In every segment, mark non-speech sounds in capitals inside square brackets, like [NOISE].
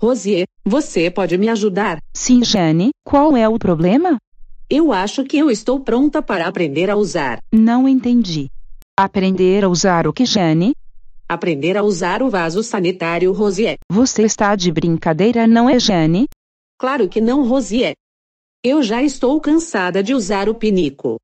Rosier, você pode me ajudar? Sim, Jane, qual é o problema? Eu acho que eu estou pronta para aprender a usar. Não entendi. Aprender a usar o que, Jane? Aprender a usar o vaso sanitário, Rosier. Você está de brincadeira, não é, Jane? Claro que não, Rosier. Eu já estou cansada de usar o pinico.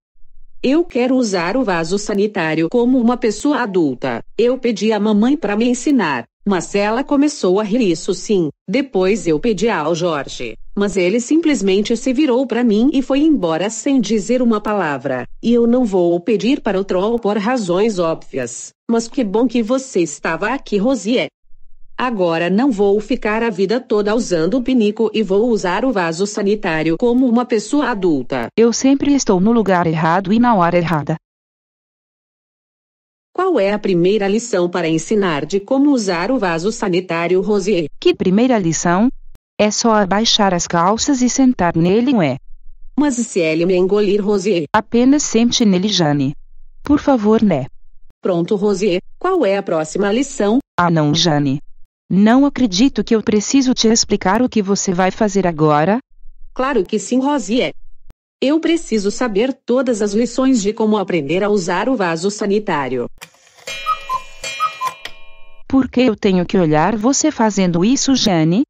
Eu quero usar o vaso sanitário como uma pessoa adulta. Eu pedi à mamãe para me ensinar. Mas ela começou a rir isso sim. Depois eu pedi ao Jorge, mas ele simplesmente se virou para mim e foi embora sem dizer uma palavra. E eu não vou pedir para o troll por razões óbvias, mas que bom que você estava aqui, Rosie. Agora não vou ficar a vida toda usando o pinico e vou usar o vaso sanitário como uma pessoa adulta. Eu sempre estou no lugar errado e na hora errada. Qual é a primeira lição para ensinar de como usar o vaso sanitário Rosier? Que primeira lição? É só abaixar as calças e sentar nele, não é? Mas se ele me engolir, Rosier? Apenas sente nele, Jane. Por favor, né? Pronto, Rosier. Qual é a próxima lição? Ah, não, Jane. Não acredito que eu preciso te explicar o que você vai fazer agora. Claro que sim, Rosier. Eu preciso saber todas as lições de como aprender a usar o vaso sanitário. Por que eu tenho que olhar você fazendo isso, Jane?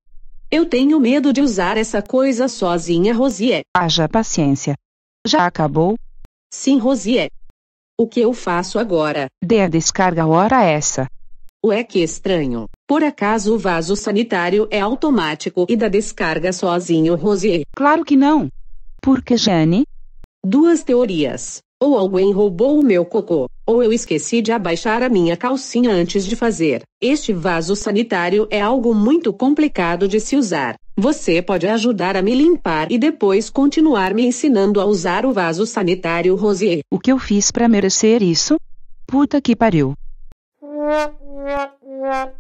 Eu tenho medo de usar essa coisa sozinha, Rosie. Haja paciência. Já acabou? Sim, Rosie. O que eu faço agora? Dê a descarga hora é essa. Ué, que estranho. Por acaso o vaso sanitário é automático e dá descarga sozinho, Rosie? Claro que não. Porque, Jane, Duas teorias. Ou alguém roubou o meu cocô, ou eu esqueci de abaixar a minha calcinha antes de fazer. Este vaso sanitário é algo muito complicado de se usar. Você pode ajudar a me limpar e depois continuar me ensinando a usar o vaso sanitário Rosier. O que eu fiz para merecer isso? Puta que pariu. [LAUGHS]